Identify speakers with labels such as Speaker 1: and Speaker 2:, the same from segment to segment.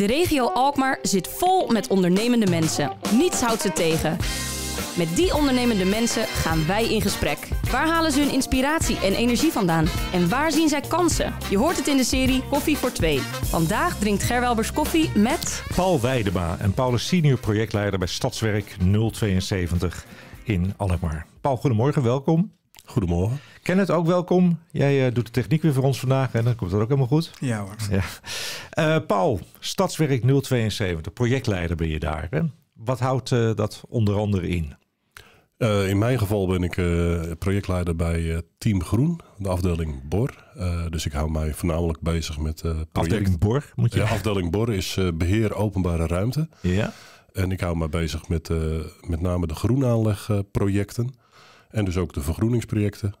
Speaker 1: De regio Alkmaar zit vol met ondernemende mensen. Niets houdt ze tegen. Met die ondernemende mensen gaan wij in gesprek. Waar halen ze hun inspiratie en energie vandaan? En waar zien zij kansen? Je hoort het in de serie Koffie voor Twee. Vandaag drinkt Gerwelbers koffie met...
Speaker 2: Paul Weidema en Paul is senior projectleider bij Stadswerk 072 in Alkmaar. Paul, goedemorgen, welkom. Goedemorgen. Kenneth, ook welkom. Jij eh, doet de techniek weer voor ons vandaag en dan komt dat ook helemaal goed. Ja hoor. Ja. Uh, Paul, Stadswerk 072, projectleider ben je daar. Hè? Wat houdt eh, dat onder andere in? in mijn geval ben ik projectleider bij Team Groen, de
Speaker 1: afdeling BOR. dus ik hou mij voornamelijk bezig met Afdeling BOR moet je? Ja, afdeling BOR is beheer openbare ruimte. Ja. En ik hou me bezig met met name de groenaanlegprojecten. En dus ook de vergroeningsprojecten.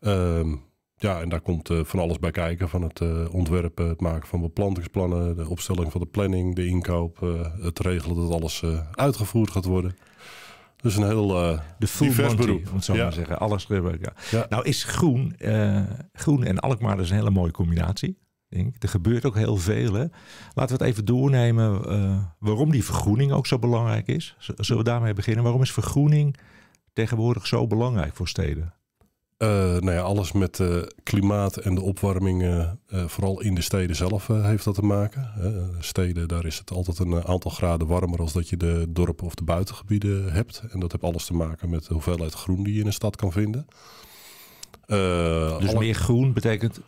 Speaker 1: Ehm, ja, en daar komt eh, van alles bij kijken. Van het eh, ontwerpen, het maken van beplantingsplannen, de opstelling van de planning, de inkoop, eh, het regelen dat alles uitgevoerd gaat worden.
Speaker 2: Dus een heel divers beroep. Om zo ja. maar zeggen. Alles ja. Nou is groen, groen en Alkmaar is dus een hele mooie combinatie. Denk ik. Er gebeurt ook heel veel. Hè? Laten we het even doornemen waarom die vergroening ook zo belangrijk is. zullen we daarmee beginnen? Waarom is vergroening tegenwoordig zo belangrijk voor steden? Uh, nou ja, alles met
Speaker 1: eh, klimaat en de opwarming, eh, vooral in de steden zelf, heeft dat te maken. steden, daar is het altijd een aantal graden warmer als dat je de dorpen of de buitengebieden hebt. En dat heeft alles te maken met de hoeveelheid groen die je in een stad kan vinden.
Speaker 2: dus meer groen betekent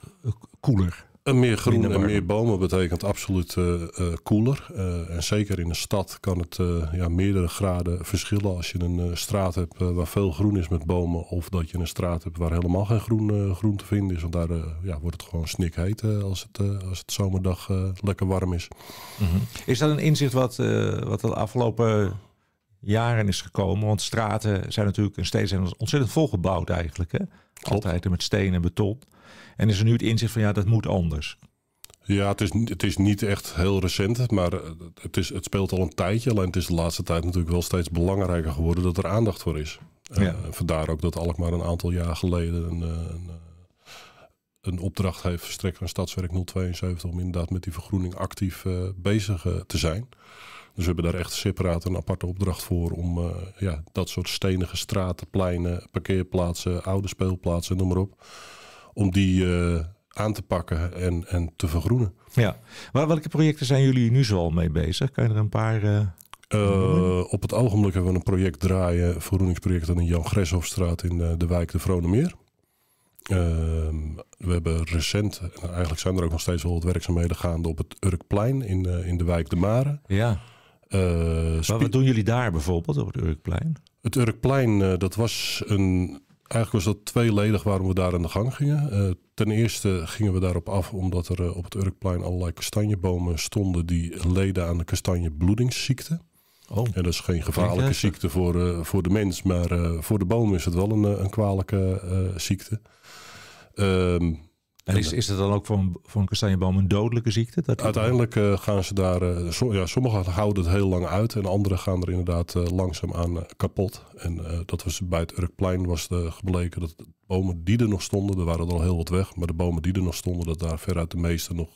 Speaker 2: koeler? En meer groen en meer bomen betekent absoluut
Speaker 1: eh, eh, koeler. Eh, en zeker in een stad kan het ja, meerdere graden verschillen. Als je een straat hebt waar veel groen is met bomen. Of dat je een straat hebt waar helemaal geen groen, groen te vinden is. Want daar ja, wordt het gewoon snikheet als, het, als het zomerdag lekker warm is.
Speaker 2: Mhm. Is dat een inzicht wat, wat de afgelopen jaren is gekomen. Want straten zijn natuurlijk en steden zijn ontzettend volgebouwd eigenlijk. Hè? Altijd met stenen en beton. En is er nu het inzicht van ja, dat moet anders. Ja, het is, het is niet echt
Speaker 1: heel recent, maar het, is, het speelt al een tijdje. Alleen het is de laatste tijd natuurlijk wel steeds belangrijker geworden dat er aandacht voor is. vandaar ook dat Alkmaar een aantal jaar geleden een, eh, eh, een, opdracht heeft verstrekt aan Stadswerk 072 om inderdaad met die vergroening actief eh, bezig te zijn. Dus we hebben daar echt separaat een aparte opdracht voor om eh, ja, dat soort stenige straten, pleinen, parkeerplaatsen, oude speelplaatsen, noem maar op. Om die eh, aan te pakken en, en te vergroenen. Ja, maar welke projecten zijn jullie nu zoal mee bezig? Kan je er een paar... Eh, op het ogenblik hebben we een project draaien, een vergroeningsproject aan de Jan Greshofstraat in de, wijk de Vronemeer. Uh, ehm, we hebben recent, en eigenlijk zijn er ook nog steeds wel wat werkzaamheden gaande op het Urkplein in, in de wijk De Mare. Ja. Eh, maar wat doen jullie daar bijvoorbeeld op het Urkplein? Het Urkplein, eh, dat was een Eigenlijk was dat tweeledig waarom we daar aan de gang gingen. Eh, ten eerste gingen we daarop af omdat er op het Urkplein allerlei kastanjebomen stonden die leden aan de kastanjebloedingsziekte. Oh, en dat is geen gevaarlijke ziekte voor, voor de mens, maar voor de bomen is het wel een, een kwalijke ziekte. Ehm en is, is dat dan ook voor een, kastanjeboom een dodelijke ziekte? Dat Uiteindelijk eh, gaan ze daar, eh, ja, sommigen houden het heel lang uit en anderen gaan er inderdaad uh, langzaam aan kapot. En dat was bij het Urkplein was gebleken dat de bomen die er nog stonden, er waren er al heel wat weg, maar de bomen die er nog stonden, dat daar veruit de meeste nog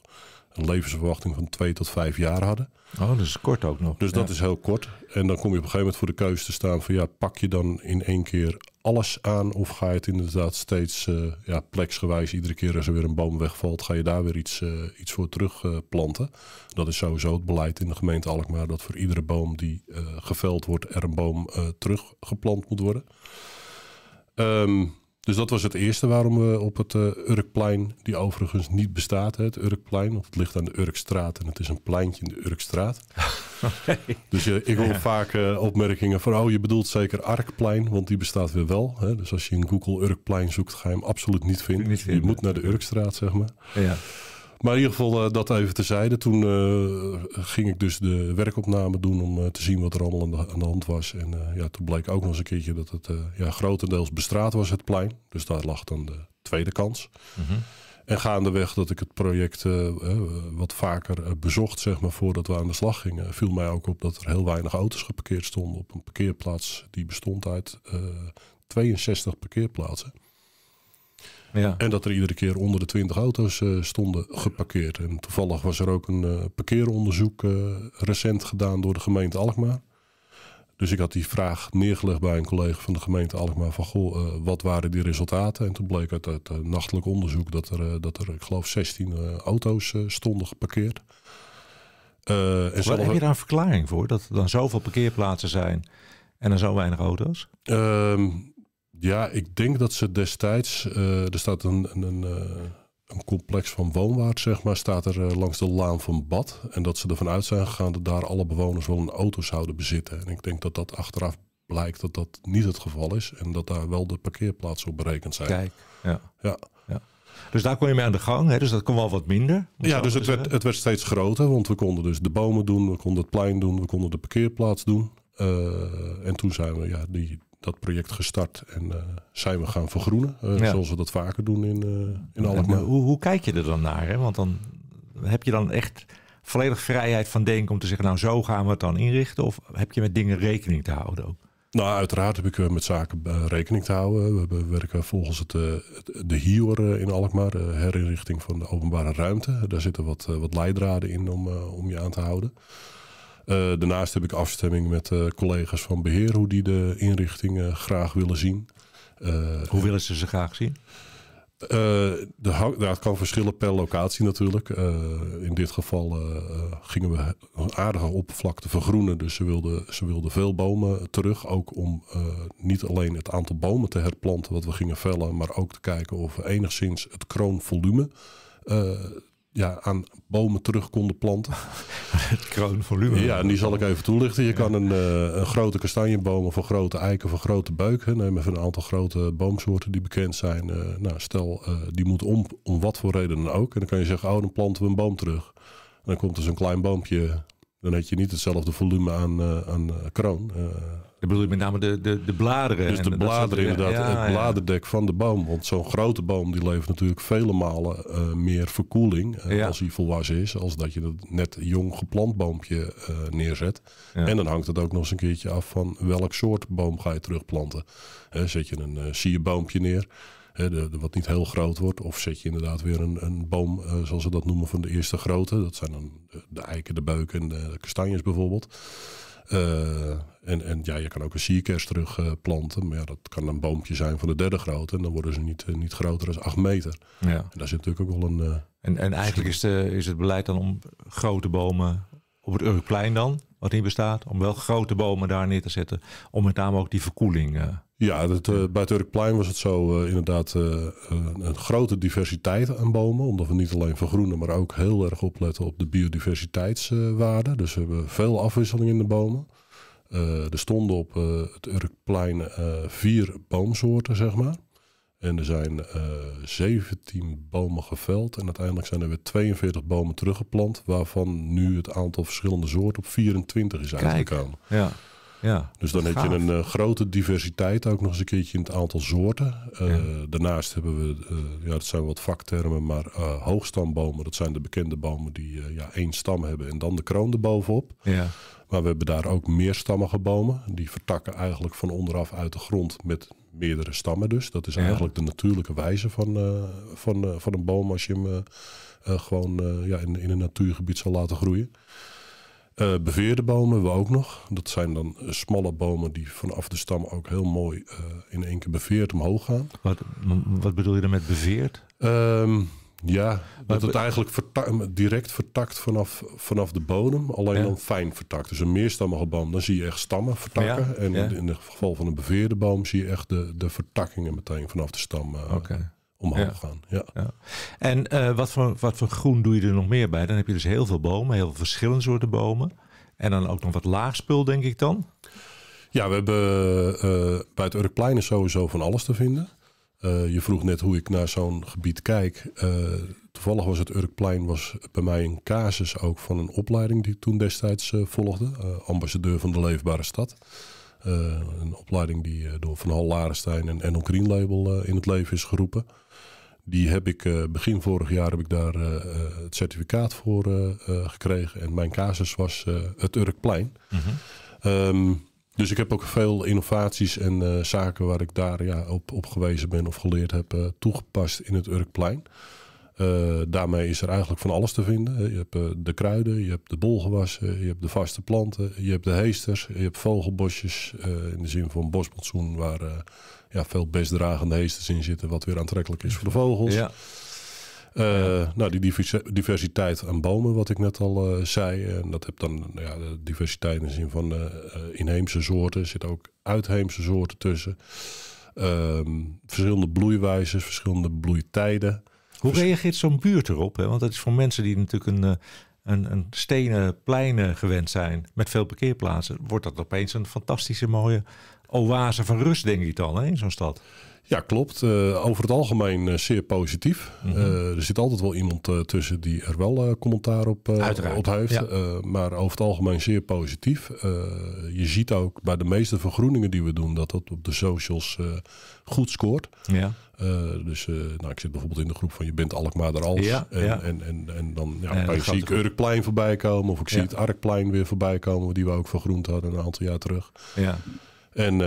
Speaker 1: een levensverwachting van twee tot vijf jaar hadden. Oh, dat is kort ook nog. Dus dat is heel kort. En dan kom je op een gegeven moment voor de keuze te staan van ja, pak je dan in één keer alles aan of ga je het inderdaad steeds eh, ja, pleksgewijs, iedere keer als er weer een boom wegvalt, ga je daar weer iets, eh, iets voor terugplanten. Eh, planten. dat is sowieso het beleid in de gemeente Alkmaar, dat voor iedere boom die geveld wordt, er een boom teruggeplant moet worden. Ehm, dus dat was het eerste waarom we op het eh, Urkplein, die overigens niet bestaat, het Urkplein, want het ligt aan de Urkstraat en het is een pleintje in de Urkstraat. Dus eh, ik hoor vaak eh, opmerkingen van, oh je bedoelt zeker Arkplein, want die bestaat weer wel. Hè? Dus als je in Google Urkplein zoekt, ga je hem absoluut niet vinden. Niet vinden. Dus je moet naar de Urkstraat, zeg maar. Ja. Maar in ieder geval eh, dat even terzijde. Toen eh, ging ik dus de werkopname doen om eh, te zien wat er allemaal aan de, hand was. En ja, toen bleek ook nog eens een keertje dat het ja, grotendeels bestraat was, het plein. Dus daar lag dan de tweede kans. Mm -hmm. En gaandeweg dat ik het project wat vaker bezocht, zeg maar, voordat we aan de slag gingen, viel mij ook op dat er heel weinig auto's geparkeerd stonden op een parkeerplaats die bestond uit uh, 62 parkeerplaatsen. Ja. En dat er iedere keer onder de 20 auto's eh, stonden geparkeerd. En toevallig was er ook een eh, parkeeronderzoek eh, recent gedaan door de gemeente Alkmaar. Dus ik had die vraag neergelegd bij een collega van de gemeente Alkmaar van goh, wat waren die resultaten? En toen bleek uit het nachtelijk onderzoek dat er, dat er ik geloof 16 auto's stonden geparkeerd.
Speaker 2: Uh, en Wat heb je daar een verklaring voor? Dat er dan zoveel parkeerplaatsen zijn en er zo weinig auto's? Ehm, ja, ik denk dat ze destijds, eh, er staat een,
Speaker 1: een, eh, een, complex van woonwaard, zeg maar, staat er eh, langs de laan van Bad. En dat ze ervan uit zijn gegaan dat daar alle bewoners wel een auto zouden bezitten. En ik denk dat dat achteraf blijkt dat dat niet het geval is. En dat daar wel de parkeerplaatsen op berekend zijn. Kijk, ja. ja.
Speaker 2: Dus daar kon je mee aan de gang, hè? dus dat kon wel wat minder. Ja, dus het werd, het
Speaker 1: werd, steeds groter, want we konden dus de bomen doen, we konden het plein doen, we konden de parkeerplaats doen. en toen zijn we ja,
Speaker 2: die, dat project gestart en eh, zijn we gaan vergroenen. Eh, zoals
Speaker 1: we dat vaker doen in,
Speaker 2: eh, in Alkmaar. Hoe, hoe kijk je er dan naar? Hè? Want dan heb je dan echt volledig vrijheid van denken om te zeggen, nou zo gaan we het dan inrichten? Of heb je met dingen rekening te houden ook? Nou,
Speaker 1: uiteraard heb ik met zaken rekening te houden. We werken volgens het, de HIOR in Alkmaar, de herinrichting van de openbare ruimte. Daar zitten wat, wat leidraden in om, om je aan te houden. Eh, daarnaast heb ik afstemming met eh, collega's van beheer hoe die de inrichting eh, graag willen zien. hoe willen ze ze graag zien? Uh, de, nou, het kan verschillen per locatie natuurlijk. in dit geval gingen we een aardige oppervlakte vergroenen. Dus ze wilden, ze wilden veel bomen terug. Ook om niet alleen het aantal bomen te herplanten wat we gingen vellen. Maar ook te kijken of we enigszins het kroonvolume ja, aan bomen terug konden planten. Het kroonvolume. Ja, en die zal ik even toelichten. Je kan een, eh, een, grote kastanjeboom of een grote eiken of een grote beuk... Hè, neem een aantal grote boomsoorten die bekend zijn. Eh, nou, stel, eh, die moet om, om wat voor reden dan ook. En dan kan je zeggen, oh, dan planten we een boom terug. En dan komt dus er zo'n klein boompje. Dan heb je niet hetzelfde volume aan, aan kroon...
Speaker 2: Ik bedoel met name de, de, de bladeren. Dus de bladeren dat inderdaad. Ja, het
Speaker 1: bladerdek van de boom. Want zo'n grote boom die levert natuurlijk vele malen eh, meer verkoeling eh, als hij volwassen is. Als dat je dat net jong geplant boompje eh, neerzet. En dan hangt het ook nog eens een keertje af van welk soort boom ga je terugplanten. zet je een sierboompje neer. wat niet heel groot wordt. Of zet je inderdaad weer een, een boom, zoals ze dat noemen, van de eerste grootte. Dat zijn dan de, eiken, de beuken en de kastanjes bijvoorbeeld. Eh, en, en ja, je kan ook een sierkers terugplanten. Eh, maar dat kan een boompje zijn van de derde grootte. En dan worden ze niet, eh, niet groter dan 8 meter. Ja. En daar zit natuurlijk ook wel een... en, en eigenlijk is,
Speaker 2: is het beleid dan om grote bomen op het Urkplein dan, wat niet bestaat, om wel grote bomen daar neer te zetten. Om met name ook die verkoeling
Speaker 1: ja, het, eh, Urkplein was het zo eh, inderdaad eh, een, grote diversiteit aan bomen. Omdat we niet alleen vergroenen, maar ook heel erg opletten op de biodiversiteitswaarde. dus we hebben veel afwisseling in de bomen. er stonden op het Urkplein vier boomsoorten, zeg maar. En er zijn 17 bomen geveld. En uiteindelijk zijn er weer 42 bomen teruggeplant. Waarvan nu het aantal verschillende soorten op 24 is Kijk, uitgekomen. Ja. Ja, dus dan heb je een eh, grote diversiteit ook nog eens een keertje in het aantal soorten. Eh, daarnaast hebben we, uh, ja, dat zijn wat vaktermen, maar hoogstambomen, dat zijn de bekende bomen die ja, één stam hebben en dan de kroon erbovenop. Ja. Maar we hebben daar ook meerstammige bomen, die vertakken eigenlijk van onderaf uit de grond met meerdere stammen dus. Dat is eigenlijk de natuurlijke wijze van, van, van een boom als je hem gewoon ja, in, in een natuurgebied zal laten groeien. Eh, beveerde bomen hebben we ook nog. Dat zijn dan eh, smalle bomen die vanaf de stam ook heel mooi eh, in één keer beveerd omhoog gaan.
Speaker 2: Wat, wat bedoel je dan met beveerd?
Speaker 1: Ehm, ja, dat het eigenlijk direct vertakt vanaf, vanaf de bodem, alleen dan fijn vertakt. Dus een meerstammige boom, dan zie je echt stammen vertakken. en in het geval
Speaker 2: van een beveerde boom zie je echt de, de vertakkingen meteen vanaf de stam. Oké omhoog gaan. Ja. ja. En eh, wat, voor, wat voor groen doe je er nog meer bij? Dan heb je dus heel veel bomen, heel verschillende soorten bomen. En dan ook nog wat laagspul, denk ik dan? Ja, we hebben
Speaker 1: eh, bij het Urkplein is sowieso van alles te vinden. Eh, je vroeg net hoe ik naar zo'n gebied kijk. toevallig was het Urkplein was bij mij een casus ook van een opleiding die ik toen destijds volgde. ambassadeur van de Leefbare Stad. Eh, een opleiding die eh, door Van Hal Larenstein en Enel Green Label eh, in het leven is geroepen. Die heb ik begin vorig jaar heb ik daar het certificaat voor gekregen. En mijn casus was het Urkplein. Mhm. Ehm, dus ik heb ook veel innovaties en zaken waar ik daar ja, op, op gewezen ben of geleerd heb toegepast in het Urkplein. Eh, daarmee is er eigenlijk van alles te vinden. Je hebt eh, de kruiden, je hebt de bolgewassen, je hebt de vaste planten, je hebt de heesters, je hebt vogelbosjes. Eh, in de zin van bosmatsoen waar ja, veel bestdragende heesters in zitten, wat weer aantrekkelijk is voor de vogels. Ja. Nou, die diversiteit aan bomen, wat ik net al zei. En dat heb dan ja, diversiteit in de zin van inheemse soorten. Er zitten ook uitheemse
Speaker 2: soorten tussen. Ehm, verschillende bloeiwijzes, verschillende bloeitijden. Hoe reageert zo'n buurt erop? Hè? Want dat is voor mensen die natuurlijk een, eh, een, een stenen pleinen gewend zijn met veel parkeerplaatsen, wordt dat opeens een fantastische mooie oase van rust, denk ik dan, in zo'n stad. Ja, klopt. Eh, over het algemeen eh, zeer positief.
Speaker 1: Mhm. Eh, er zit altijd wel iemand tussen die er wel commentaar op, op heeft. Ja. maar over het algemeen zeer positief. je ziet ook bij de meeste vergroeningen die we doen dat dat op de socials goed scoort. Ja. dus nou, ik zit bijvoorbeeld in de groep van je bent Alkmaar er als. Ja, en, En, en, en dan ja, zie ik Urkplein voorbij komen. Of ik zie het Arkplein weer voorbij komen. Die we ook vergroend hadden een aantal jaar terug. Ja. En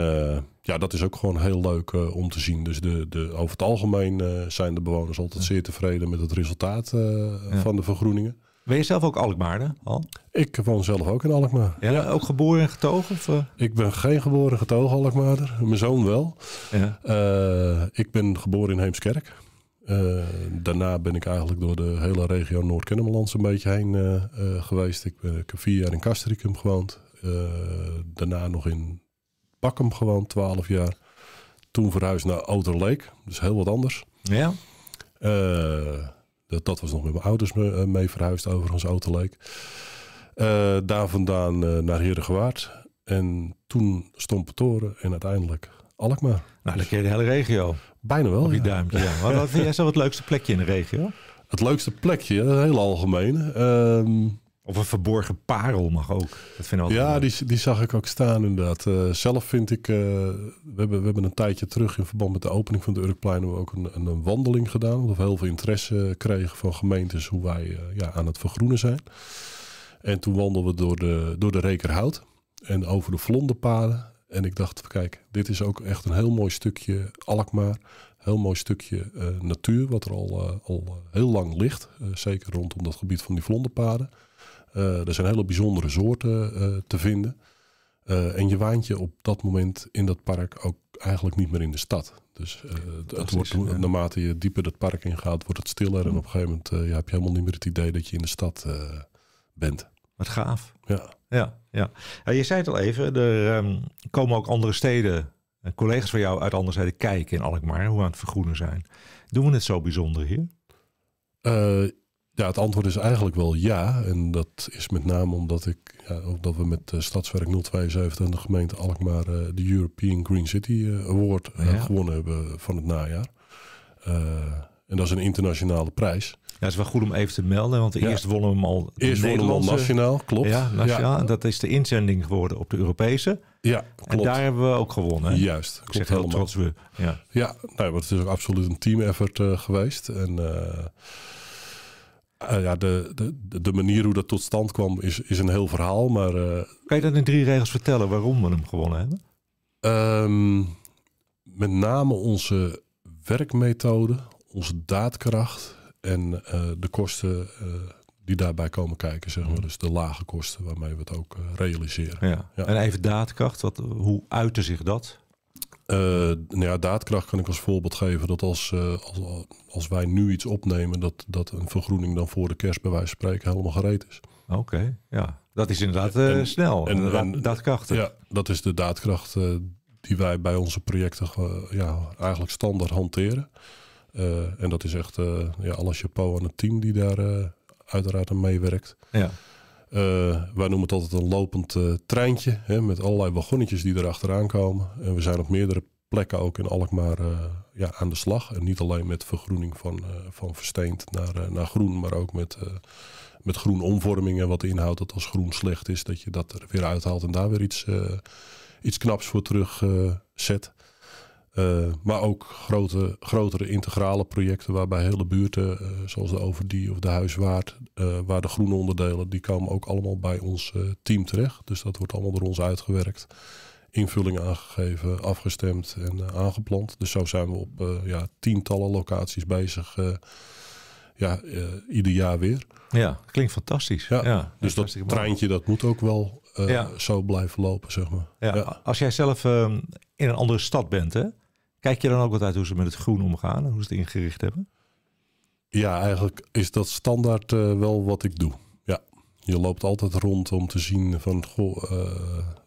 Speaker 1: ja, dat is ook gewoon heel leuk eh, om te zien. Dus de, de, over het algemeen eh, zijn de bewoners altijd zeer tevreden met het resultaat eh, van de vergroeningen. Ben je zelf ook Alkmaarder al? Ik woon zelf ook in Alkmaar.
Speaker 2: Ja, ook geboren en getogen? Of? Ik ben geen geboren getogen
Speaker 1: Alkmaarder. Mijn zoon wel. Ja. ik ben geboren in Heemskerk. daarna ben ik eigenlijk door de hele regio Noord-Kennemerland een beetje heen geweest. Ik, ben, heb vier jaar in Castricum gewoond. daarna nog in pak hem gewoon 12 jaar. Toen verhuisd naar Outer dus heel wat anders. Ja. Eh, dat, dat, was nog met mijn ouders mee, eh, mee verhuisd, overigens, ons Lake. Eh, daar vandaan uh, naar Heerdegewaard. En toen Stompetoren en uiteindelijk
Speaker 2: Alkmaar. Nou, dus de hele regio. Bijna wel, die duimpje, ja. Wat, vind jij zo het leukste plekje in de regio? Het leukste plekje, heel algemeen. Ehm, of een verborgen parel mag ook. Dat ja,
Speaker 1: die, die zag ik ook staan inderdaad. Uh, zelf vind ik, eh, we, hebben, we hebben een tijdje terug in verband met de opening van de Urkplein ook een, een, wandeling gedaan. We hebben heel veel interesse kregen van gemeentes hoe wij eh, ja, aan het vergroenen zijn. En toen wandelden we door de, door de Rekerhout en over de Vlondenpaden. En ik dacht, kijk, dit is ook echt een heel mooi stukje Alkmaar. Heel mooi stukje natuur, wat er al, al heel lang ligt. zeker rondom dat gebied van die Vlondenpaden. Eh, er zijn hele bijzondere soorten eh, te vinden. Eh, en je waant je op dat moment in dat park ook eigenlijk niet meer in de stad. Dus het wordt, naarmate je dieper het park ingaat, wordt het stiller. En hm. op een gegeven moment uh, ja, heb je helemaal niet meer het idee dat je in de stad bent. Wat
Speaker 2: gaaf. Ja. Ja, ja. ja je zei het al even, er ehm, komen ook andere steden, collega's van jou uit andere steden kijken in Alkmaar, hoe we aan het vergroenen zijn. Doen we het zo bijzonder hier? Ja, het antwoord is eigenlijk wel ja. En dat is met name
Speaker 1: omdat, ik, ja, omdat we met uh, Stadswerk 072 en de gemeente Alkmaar eh, de European Green City eh, Award gewonnen hebben van het najaar. en dat is een
Speaker 2: internationale prijs. Ja, is wel goed om even te melden, want eerst wonnen we hem al. Eerst al nationaal, klopt. Ja, nationaal. Ja. Dat is de inzending geworden op de Europese. Ja, klopt. En daar hebben we ook gewonnen. Juist. Ik klopt zeg heel trots we. Ja, ja nou, maar het is ook absoluut een team effort geweest. En
Speaker 1: uh, ja, de, de, de manier hoe dat tot stand kwam is, is een heel verhaal. Maar, uh, kan je dat in drie regels vertellen waarom we hem gewonnen hebben? Ehm, met name onze werkmethode, onze daadkracht en eh, de kosten die daarbij komen kijken. Zeg maar. Mm. Dus de lage kosten waarmee we het ook realiseren. Ja. En even
Speaker 2: daadkracht, wat, hoe uitte zich dat?
Speaker 1: Uh, nou ja, daadkracht kan ik als voorbeeld geven dat als, eh, als, als, wij nu iets opnemen, dat, dat een vergroening dan voor de kerst bij wijze van spreken helemaal gereed is. Oké,
Speaker 2: ja. Dat is inderdaad eh, snel en, en Ja, dat is de daadkracht die
Speaker 1: wij bij onze projecten ja, eigenlijk standaard hanteren. en dat is echt ja, alles chapeau aan het team die daar uiteraard aan meewerkt. Ja. Eh, wij noemen het altijd een lopend eh, treintje. Hè, met allerlei wagonnetjes die erachteraan komen. En we zijn op meerdere plekken ook in Alkmaar eh, ja, aan de slag. En niet alleen met vergroening van, van versteend naar, naar groen, maar ook met met groen omvormingen wat inhoudt dat als groen slecht is, dat je dat er weer uithaalt en daar weer iets, iets knaps voor terug zet. Eh, maar ook grote, grotere integrale projecten waarbij hele buurten, eh, zoals de Overdie of de Huiswaard, eh, waar de groene onderdelen, die komen ook allemaal bij ons team terecht. Dus dat wordt allemaal door ons uitgewerkt, invulling aangegeven, afgestemd en aangeplant. Dus zo zijn we op ja, tientallen locaties bezig. ja, ieder jaar weer. Ja,
Speaker 2: klinkt fantastisch. Ja, dus dat
Speaker 1: treintje dat moet ook wel zo blijven lopen, zeg maar.
Speaker 2: Ja, als jij zelf ehm, in een andere stad bent, hè? Kijk je dan ook altijd hoe ze met het groen omgaan en hoe ze het ingericht hebben? Ja, eigenlijk is dat standaard eh, wel wat ik doe. Ja, je loopt altijd
Speaker 1: rond om te zien van, goh, eh,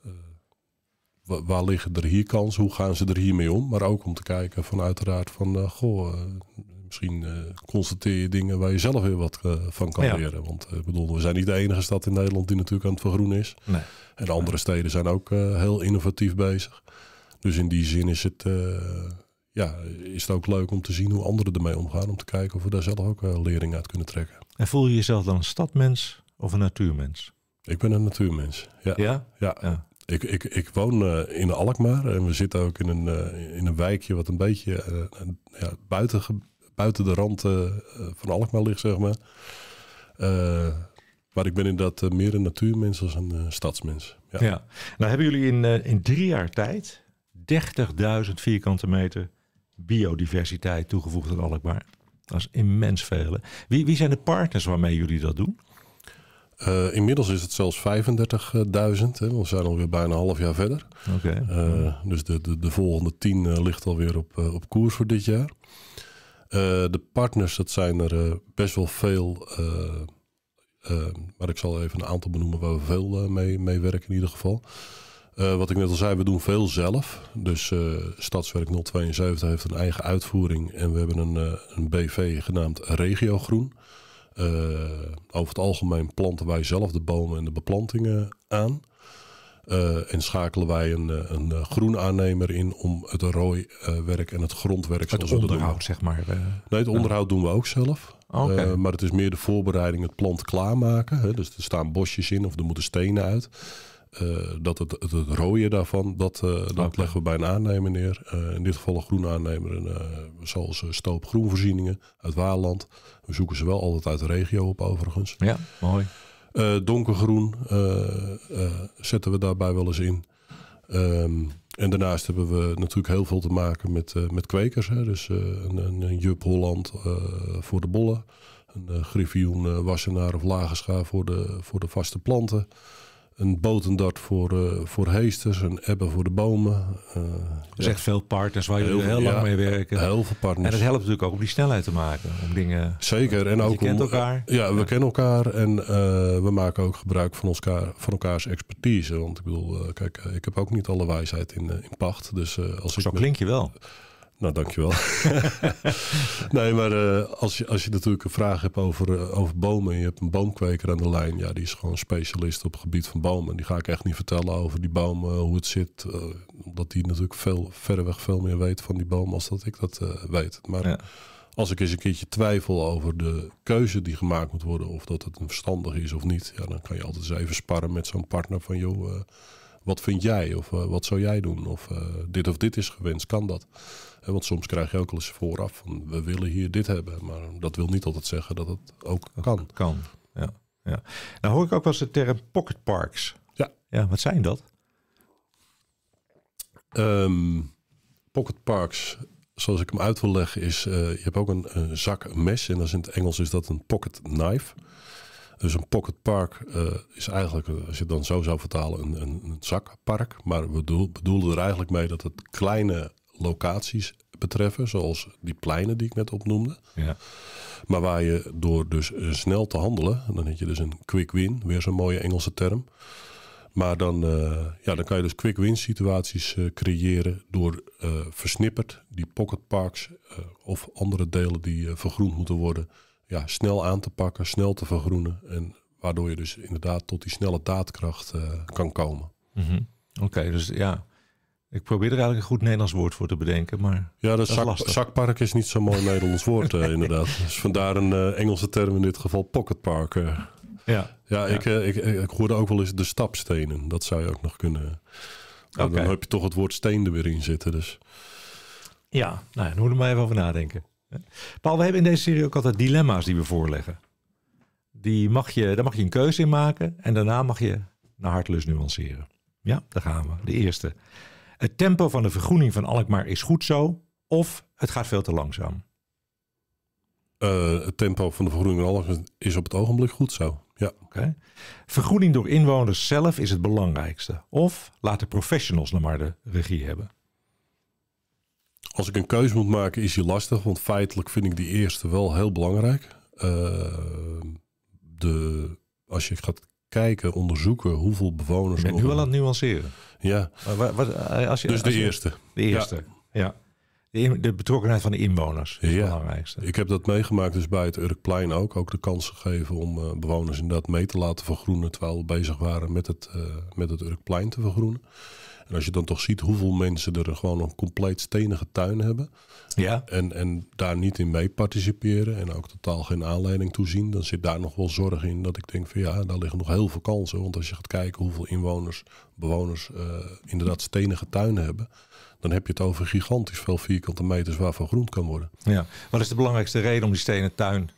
Speaker 1: eh, waar liggen er hier kansen? Hoe gaan ze er hiermee om? Maar ook om te kijken van uiteraard van, goh, misschien constateer je dingen waar je zelf weer wat van kan leren. Want ik bedoel, we zijn niet de enige stad in Nederland die natuurlijk aan het vergroenen is. Nee. En andere steden zijn ook heel innovatief bezig. Dus in die zin is het, eh, ja, is het ook leuk om te zien hoe anderen ermee omgaan. Om te kijken of
Speaker 2: we daar zelf ook eh, lering uit kunnen trekken. En voel je jezelf dan een stadmens of een natuurmens? Ik ben een natuurmens.
Speaker 1: Ja. Ja? ja. Ik, ik, ik woon eh, in Alkmaar en we zitten ook in een, in een wijkje wat een beetje ja, buiten, buiten de rand van Alkmaar ligt, zeg maar. maar ik ben inderdaad meer een natuurmens als een stadsmens. Ja. ja.
Speaker 2: Nou hebben jullie in, in drie jaar tijd 30.000 vierkante meter biodiversiteit toegevoegd aan Alkmaar. Dat is immens veel. Wie, wie zijn de partners waarmee jullie dat doen? Eh, inmiddels is het
Speaker 1: zelfs 35.000. We zijn alweer bijna een half jaar verder. Eh, dus de, de, de, volgende 10 eh, ligt alweer op, op koers voor dit jaar. de partners, dat zijn er best wel veel. maar ik zal even een aantal benoemen waar we veel mee, mee werken in ieder geval. Eh, wat ik net al zei, we doen veel zelf. Dus uh, Stadswerk 072 heeft een eigen uitvoering. En we hebben een, eh, een BV genaamd Regio Groen. over het algemeen planten wij zelf de bomen en de beplantingen aan. en schakelen wij een, een groen aannemer in om het rooiwerk en het grondwerk... Het onderhoud, zeg maar. nee, het onderhoud doen we ook zelf. Oh, maar het is meer de voorbereiding, het plant klaarmaken. Hè? Dus er staan bosjes in of er moeten stenen uit. Eh, dat het, het, het, rode daarvan, dat, eh, dat leggen we bij een aannemer neer. Eh, in dit geval een groene aannemer, zoals stoopgroenvoorzieningen Groenvoorzieningen uit Waarland. We zoeken ze wel altijd uit de regio op overigens. Ja, mooi. donkergroen zetten we daarbij wel eens in. Ehm, en daarnaast hebben we natuurlijk heel veel te maken met, met kwekers. Hè. Dus een, een, Jup Holland voor de bollen. Een griffioen wassenaar of lagerschaar voor de, voor de vaste planten een botendart voor, uh, voor heesters, een ebben voor de bomen. Uh,
Speaker 2: zegt echt veel partners waar jullie heel, lang mee werken. Heel veel partners. En dat helpt natuurlijk ook om die snelheid te maken. Om dingen, Zeker. En ook je kent elkaar.
Speaker 1: Ja, we kennen elkaar en eh, we maken ook gebruik van, elkaar van elkaars expertise. Want ik bedoel, eh, kijk, ik heb ook niet alle wijsheid in, in pacht. Dus, als Zo klink je wel. Nou, dankjewel. nee, maar eh, als, je, als je natuurlijk een vraag hebt over, eh, over bomen... je hebt een boomkweker aan de lijn... ja, die is gewoon specialist op het gebied van bomen. Die ga ik echt niet vertellen over die bomen, hoe het zit. Eh, omdat die natuurlijk veel, weg veel meer weet van die boom... als dat ik dat weet. Maar als ik eens een keertje twijfel over de keuze die gemaakt moet worden... of dat het een verstandig is of niet... Ja, dan kan je altijd eens even sparren met zo'n partner van... joh wat vind jij of eh, wat zou jij doen of eh, dit of dit is gewenst, kan dat? want soms krijg je ook al eens vooraf van we willen hier dit hebben, maar
Speaker 2: dat wil niet altijd zeggen dat het ook kan. Kan, ja, ja. Nou hoor ik ook wel eens de term pocket parks. Ja. Ja, wat zijn dat? Ehm,
Speaker 1: pocketparks, pocket parks zoals ik hem uit wil leggen, is: eh, je hebt ook een, een, zak mes. En dat is in het Engels is dat een pocket knife. Dus een pocketpark uh, eh, is eigenlijk, eh, als je het dan zo zou vertalen, een, een, een zakpark. Maar we bedoelen er eigenlijk mee dat het kleine locaties betreffen, zoals die pleinen die ik net opnoemde. Ja. Maar waar je door dus eh, snel te handelen, dan heb je dus een quick win, weer zo'n mooie Engelse term. Maar dan, ja, dan kan je dus quick win situaties creëren door versnipperd die pocket pocketparks of andere delen die vergroend moeten worden, ja, snel aan te pakken, snel te vergroenen. En waardoor je dus inderdaad tot die snelle
Speaker 2: daadkracht eh, kan komen. Mhm. Oké, dus ja. Ik probeer er eigenlijk een goed Nederlands woord voor te bedenken, maar ja, dat, zak,
Speaker 1: zakpark is niet zo'n mooi Nederlands woord eh, inderdaad. Dus vandaar een eh, Engelse term in dit geval pocketpark. Ja.
Speaker 2: ja. Ja, Ik, ik, ik hoorde
Speaker 1: ook wel eens de stapstenen. Dat zou je ook nog kunnen. Dan heb je toch het woord steen er weer in zitten.
Speaker 2: Dus. Ja, nou, dan moet er maar even over nadenken. Paul, we hebben in deze serie ook altijd dilemma's die we voorleggen. Die mag je, daar mag je een keuze in maken en daarna mag je naar hartlust nuanceren. Ja, daar gaan we. De eerste. Het tempo van de vergroening van Alkmaar is goed zo of het gaat veel te langzaam? Eh, het tempo van de vergroening van Alkmaar is op het ogenblik goed zo. Ja. Vergroening door inwoners zelf is het belangrijkste. Of laat de professionals nog maar de regie hebben. Als ik een keuze moet maken, is die lastig. Want feitelijk vind ik die eerste wel heel
Speaker 1: belangrijk. Eh, de, als je gaat kijken, onderzoeken
Speaker 2: hoeveel bewoners. Ik nu wel aan het nuanceren. Ja. Eh, als je, dus de eerste. De eerste. Ja. De, betrokkenheid van de inwoners is het belangrijkste. Ik heb dat meegemaakt
Speaker 1: dus bij het Urkplein ook. Ook de kans gegeven om uh, bewoners inderdaad mee te laten vergroenen... terwijl we bezig waren met het, uh, met het Urkplein te vergroenen. En als je dan toch ziet hoeveel mensen er gewoon een compleet stenige tuin hebben. Ja. En, en daar niet in mee participeren en ook totaal geen aanleiding toe zien. Dan zit daar nog wel zorg in dat ik denk van ja, daar liggen nog heel veel kansen. Want als je gaat kijken hoeveel inwoners, bewoners eh, inderdaad stenige tuinen hebben dan heb je het over gigantisch veel vierkante meters waarvan groen kan worden. Ja,
Speaker 2: wat is de belangrijkste reden om die stenen tuin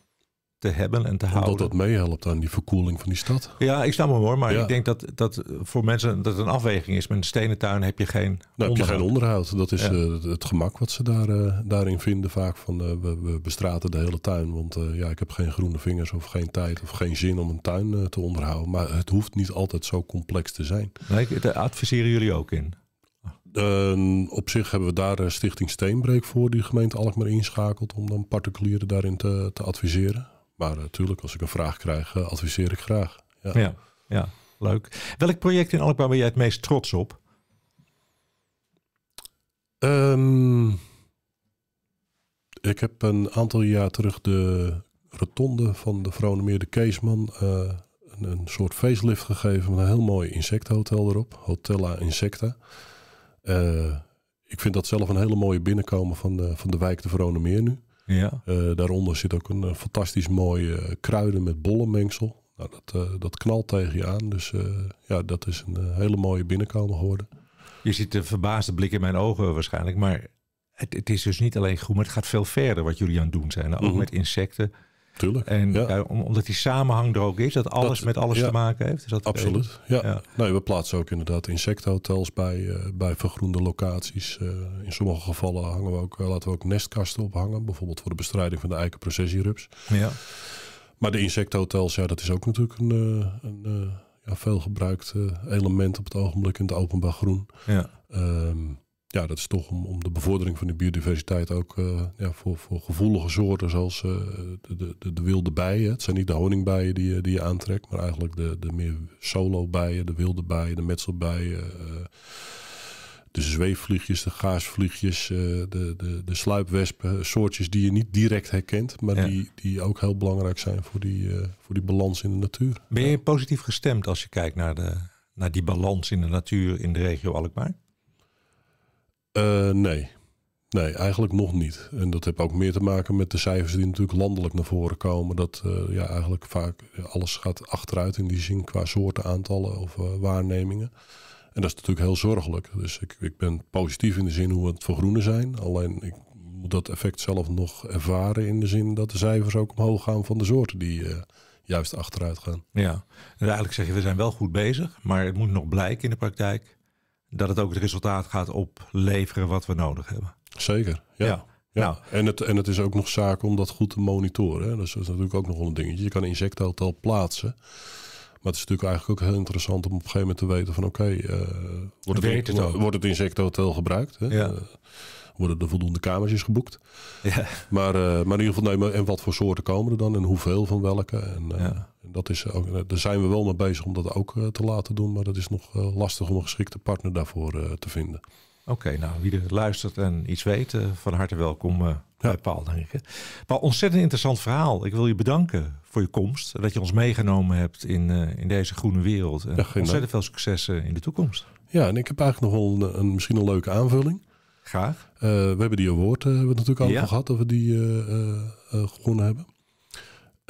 Speaker 2: te hebben en te houden. Dat dat meehelpt aan die verkoeling van die stad. Ja, ik snap hem hoor. Maar ik denk dat, dat voor mensen dat een afweging is. Met een tuin heb je geen Heb je geen onderhoud. Dat is eh,
Speaker 1: het gemak wat ze daar, eh, daarin vinden vaak. Van eh, we, bestraten de hele tuin. Want ja, ik heb geen groene vingers of geen tijd of geen zin om een tuin te onderhouden. Maar het hoeft niet altijd zo complex te zijn.
Speaker 2: Nee, daar adviseren jullie ook in? Ehm, op
Speaker 1: zich hebben we daar Stichting Steenbreek voor, die gemeente Alkmaar inschakelt om dan particulieren daarin te, te adviseren. Maar natuurlijk, als ik een vraag krijg, eh, adviseer ik graag. Ja.
Speaker 2: ja. leuk. Welk project in Alkmaar ben jij het meest trots op? Ehm, ik heb een aantal jaar terug de
Speaker 1: rotonde van de Vronemeer de Keesman eh, een, een, soort facelift gegeven met een heel mooi insectenhotel erop. Hotella Insecta. Eh, ik vind dat zelf een hele mooie binnenkomen van de, van de wijk de Vronemeer nu. Ja. Eh, daaronder zit ook een eh, fantastisch mooie eh, kruiden met bollenmengsel. Nou, dat, dat knalt tegen je aan. Dus
Speaker 2: ja, dat is een hele mooie binnenkomen geworden. Je ziet de verbaasde blik in mijn ogen waarschijnlijk. Maar het, het, is dus niet alleen groen, maar het gaat veel verder wat jullie aan het doen zijn. Ook mhm. met insecten. Tuurlijk. En ja. Eh, omdat die samenhang er ook is, dat alles met alles te maken heeft. Is dus dat absoluut.
Speaker 1: Ja. Nee, we plaatsen ook inderdaad insectenhotels bij, eh, bij vergroende locaties. Eh, in sommige gevallen hangen we ook, laten we ook nestkasten ophangen. Bijvoorbeeld voor de bestrijding van de eikenprocessierups. Ja. Maar de insecthotels, ja, dat is ook natuurlijk een, een veelgebruikt element op het ogenblik in het openbaar groen. Ja. Ehm, ja, dat is toch om, om, de bevordering van de biodiversiteit ook eh, ja, voor, voor gevoelige soorten zoals eh, de, de, de, wilde bijen. Het zijn niet de honingbijen die, die je aantrekt, maar eigenlijk de, de meer solo bijen, de wilde bijen, de metselbijen. Eh, de zweefvliegjes, de gaasvliegjes, de, de, de sluipwespen, soortjes die je niet direct herkent, maar die, die ook heel belangrijk zijn voor die, voor die balans in de natuur.
Speaker 2: Ben je positief gestemd als je kijkt naar, de, naar die balans in de natuur in de regio Alkmaar? Eh,
Speaker 1: nee. Nee, eigenlijk nog niet. En dat heeft ook meer te maken met de cijfers die natuurlijk landelijk naar voren komen. Dat eh, ja, eigenlijk vaak alles gaat achteruit in die zin qua soorten, aantallen of eh, waarnemingen. En dat is natuurlijk heel zorgelijk. Dus ik, ik ben positief in de zin hoe we het voor zijn. Alleen ik moet dat effect zelf nog ervaren in de zin dat de cijfers ook omhoog gaan van de soorten die juist achteruit gaan.
Speaker 2: Ja, en eigenlijk zeg je we zijn wel goed bezig, maar het moet nog blijken in de praktijk dat het ook het resultaat gaat opleveren wat we nodig hebben. Zeker, ja. ja. Nou.
Speaker 1: en, het, en het is ook nog zaak om dat goed te monitoren. Hè. Dus dat is natuurlijk ook nog wel een dingetje. Je kan insectenhotel plaatsen. Maar het is natuurlijk eigenlijk ook heel interessant om op een gegeven moment te weten van oké, eh, wordt, het, het insectenhotel gebruikt? Ja. Eh, worden er voldoende kamertjes geboekt? Ja. Maar, eh, maar in ieder geval, en wat voor soorten komen er dan en hoeveel van welke? En, ja dat is ook, eh, daar zijn we wel mee bezig om dat ook eh, te
Speaker 2: laten doen, maar dat is nog eh, lastig om een geschikte partner daarvoor te vinden. Oké, nou wie er luistert en iets weet, van harte welkom ja. bij Paul, denk ik. Paul, ontzettend interessant verhaal. Ik wil je bedanken voor je komst. Dat je ons meegenomen hebt in, in deze groene wereld. En ontzettend veel succes in de toekomst.
Speaker 1: Ja, en ik heb eigenlijk nog wel een, een misschien een leuke aanvulling. Graag. we hebben die award uh, we natuurlijk al gehad dat we die uh, gewonnen hebben.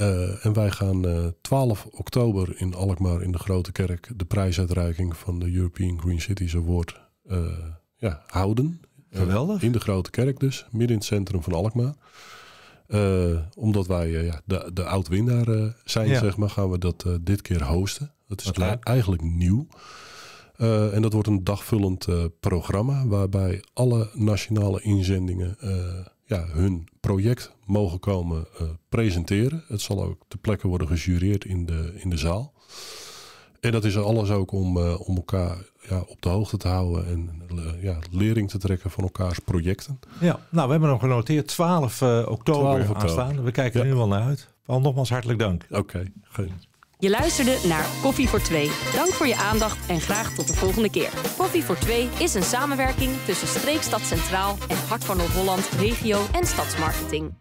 Speaker 1: Eh, en wij gaan uh, eh, 12 oktober in Alkmaar in de Grote Kerk de prijsuitreiking van de European Green Cities Award eh, ja, houden. Geweldig. in de Grote Kerk dus, midden in het centrum van Alkmaar. omdat wij ja, de, de oud-winnaar zijn, zeg maar, gaan we dat dit keer hosten. Dat is eigenlijk nieuw. en dat wordt een dagvullend programma waarbij alle nationale inzendingen ja, hun project mogen komen eh, presenteren. Het zal ook ter plekke worden gejureerd in de, in de zaal. En dat is alles ook om, eh, om elkaar ja, op de hoogte te houden en eh, ja, lering te trekken van elkaars projecten.
Speaker 2: Ja, nou we hebben hem genoteerd 12 oktober, 12 oktober. We kijken er nu wel naar uit. Al nogmaals hartelijk dank. Oké, okay.
Speaker 1: Je luisterde naar Koffie voor Twee. Dank voor je aandacht en graag tot de volgende keer. Koffie voor Twee is een samenwerking tussen Streekstad Centraal en Hart van Noord-Holland, Regio en Stadsmarketing.